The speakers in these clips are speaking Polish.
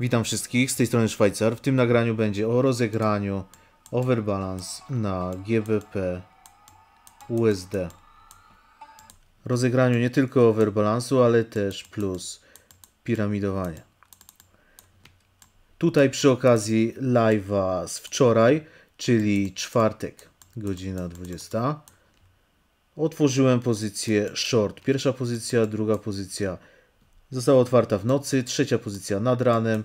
Witam wszystkich, z tej strony Szwajcar. W tym nagraniu będzie o rozegraniu Overbalance na GBP USD. Rozegraniu nie tylko Overbalansu, ale też plus piramidowanie. Tutaj przy okazji live'a z wczoraj, czyli czwartek, godzina 20. Otworzyłem pozycję short. Pierwsza pozycja, druga pozycja Została otwarta w nocy, trzecia pozycja nad ranem,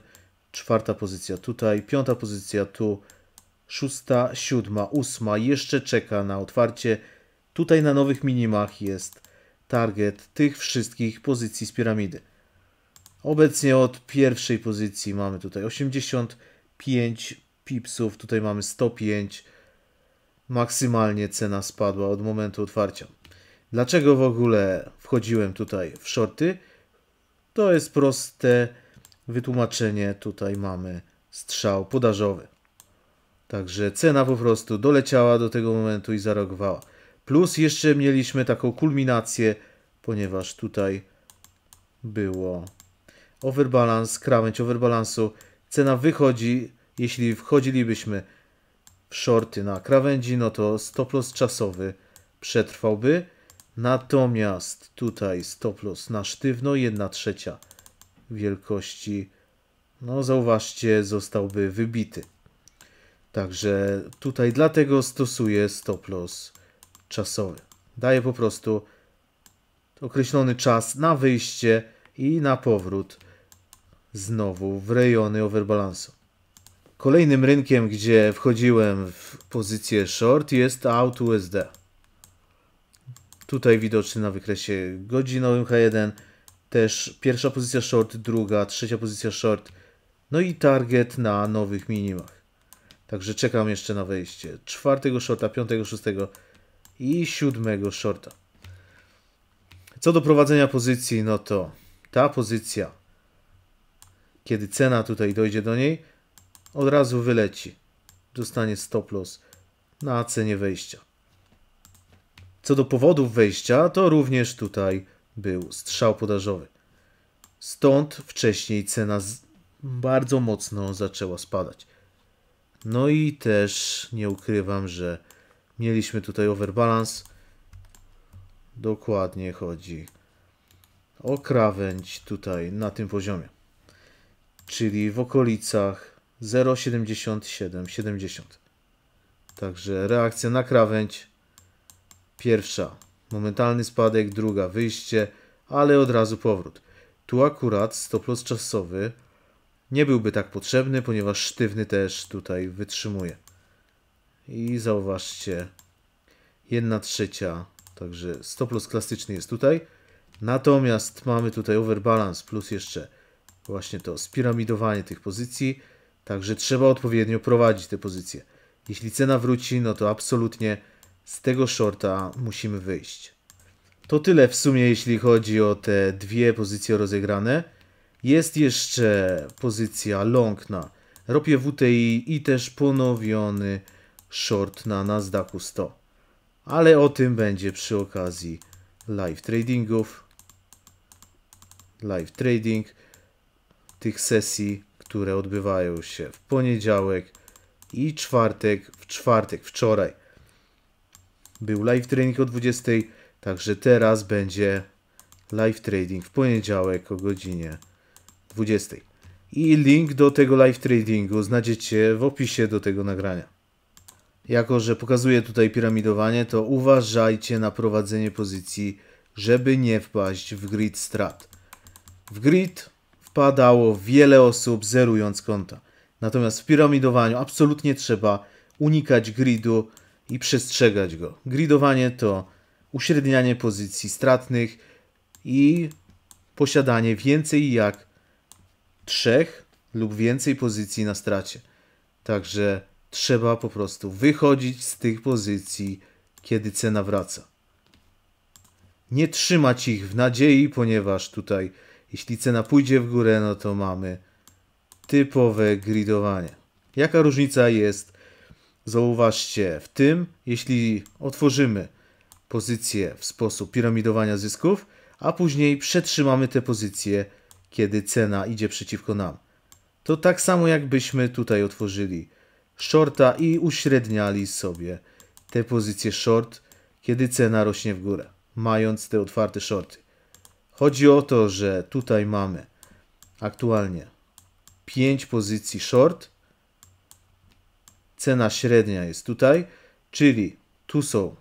czwarta pozycja tutaj, piąta pozycja tu, szósta, siódma, ósma, jeszcze czeka na otwarcie. Tutaj na nowych minimach jest target tych wszystkich pozycji z piramidy. Obecnie od pierwszej pozycji mamy tutaj 85 pipsów, tutaj mamy 105. Maksymalnie cena spadła od momentu otwarcia. Dlaczego w ogóle wchodziłem tutaj w shorty? To jest proste wytłumaczenie. Tutaj mamy strzał podażowy. Także cena po prostu doleciała do tego momentu i zareagowała. Plus jeszcze mieliśmy taką kulminację, ponieważ tutaj było overbalance, krawędź overbalansu. Cena wychodzi, jeśli wchodzilibyśmy w shorty na krawędzi, no to stop loss czasowy przetrwałby Natomiast tutaj stop loss na sztywno 1 trzecia wielkości. No zauważcie, zostałby wybity. Także tutaj dlatego stosuję stop loss czasowy. Daję po prostu określony czas na wyjście i na powrót znowu w rejony overbalansu. Kolejnym rynkiem, gdzie wchodziłem w pozycję short jest AUT USD. Tutaj widoczny na wykresie godzinowym H1. Też pierwsza pozycja short, druga, trzecia pozycja short. No i target na nowych minimach. Także czekam jeszcze na wejście czwartego shorta, piątego, szóstego i siódmego shorta. Co do prowadzenia pozycji, no to ta pozycja, kiedy cena tutaj dojdzie do niej, od razu wyleci. Dostanie stop loss na cenie wejścia. Co do powodów wejścia, to również tutaj był strzał podażowy. Stąd wcześniej cena bardzo mocno zaczęła spadać. No i też nie ukrywam, że mieliśmy tutaj overbalance. Dokładnie chodzi o krawędź tutaj na tym poziomie. Czyli w okolicach 0,7770. Także reakcja na krawędź Pierwsza, momentalny spadek, druga, wyjście, ale od razu powrót. Tu akurat stop loss czasowy nie byłby tak potrzebny, ponieważ sztywny też tutaj wytrzymuje. I zauważcie, jedna trzecia, także stop loss klasyczny jest tutaj. Natomiast mamy tutaj overbalance plus jeszcze właśnie to spiramidowanie tych pozycji, także trzeba odpowiednio prowadzić te pozycje. Jeśli cena wróci, no to absolutnie z tego shorta musimy wyjść. To tyle w sumie, jeśli chodzi o te dwie pozycje rozegrane. Jest jeszcze pozycja long na ropie WTI i też ponowiony short na Nasdaqu 100. Ale o tym będzie przy okazji live tradingów. Live trading tych sesji, które odbywają się w poniedziałek i czwartek, w czwartek wczoraj. Był live trading o 20, także teraz będzie live trading w poniedziałek o godzinie 20. I link do tego live tradingu znajdziecie w opisie do tego nagrania. Jako, że pokazuję tutaj piramidowanie, to uważajcie na prowadzenie pozycji, żeby nie wpaść w grid strat. W grid wpadało wiele osób zerując konta. Natomiast w piramidowaniu absolutnie trzeba unikać gridu, i przestrzegać go. Gridowanie to uśrednianie pozycji stratnych i posiadanie więcej jak trzech lub więcej pozycji na stracie. Także trzeba po prostu wychodzić z tych pozycji, kiedy cena wraca. Nie trzymać ich w nadziei, ponieważ tutaj jeśli cena pójdzie w górę, no to mamy typowe gridowanie. Jaka różnica jest Zauważcie, w tym, jeśli otworzymy pozycję w sposób piramidowania zysków, a później przetrzymamy tę pozycję, kiedy cena idzie przeciwko nam. To tak samo jakbyśmy tutaj otworzyli shorta i uśredniali sobie te pozycje short, kiedy cena rośnie w górę, mając te otwarte shorty. Chodzi o to, że tutaj mamy aktualnie 5 pozycji short, cena średnia jest tutaj, czyli tu są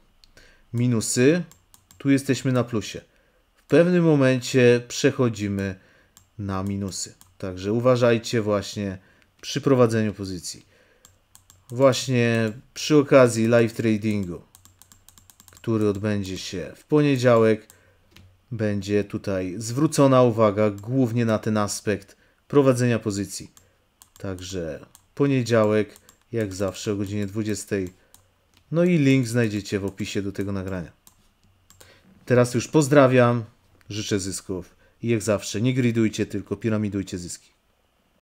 minusy, tu jesteśmy na plusie. W pewnym momencie przechodzimy na minusy. Także uważajcie właśnie przy prowadzeniu pozycji. Właśnie przy okazji live tradingu, który odbędzie się w poniedziałek, będzie tutaj zwrócona uwaga głównie na ten aspekt prowadzenia pozycji. Także poniedziałek jak zawsze o godzinie 20. No i link znajdziecie w opisie do tego nagrania. Teraz już pozdrawiam, życzę zysków i jak zawsze nie gridujcie, tylko piramidujcie zyski.